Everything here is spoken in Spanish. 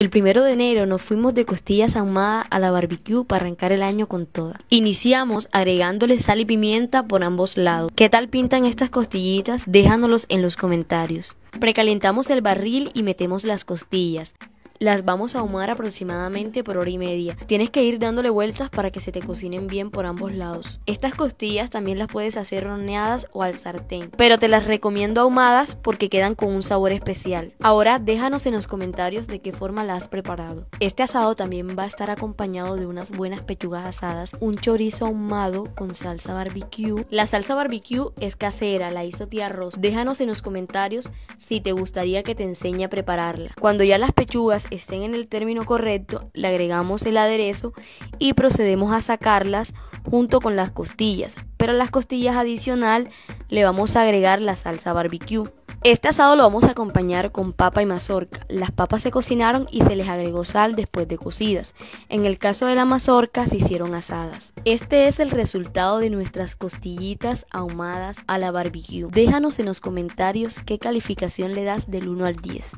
El primero de enero nos fuimos de costillas ahumadas a la barbecue para arrancar el año con toda. Iniciamos agregándole sal y pimienta por ambos lados. ¿Qué tal pintan estas costillitas? Déjanos en los comentarios. Precalentamos el barril y metemos las costillas. Las vamos a ahumar aproximadamente por hora y media. Tienes que ir dándole vueltas para que se te cocinen bien por ambos lados. Estas costillas también las puedes hacer Roneadas o al sartén, pero te las recomiendo ahumadas porque quedan con un sabor especial. Ahora déjanos en los comentarios de qué forma las has preparado. Este asado también va a estar acompañado de unas buenas pechugas asadas, un chorizo ahumado con salsa barbecue. La salsa barbecue es casera, la hizo tía Ros Déjanos en los comentarios si te gustaría que te enseñe a prepararla. Cuando ya las pechugas estén en el término correcto, le agregamos el aderezo y procedemos a sacarlas junto con las costillas. Pero a las costillas adicional le vamos a agregar la salsa barbecue. Este asado lo vamos a acompañar con papa y mazorca. Las papas se cocinaron y se les agregó sal después de cocidas. En el caso de la mazorca se hicieron asadas. Este es el resultado de nuestras costillitas ahumadas a la barbecue. Déjanos en los comentarios qué calificación le das del 1 al 10.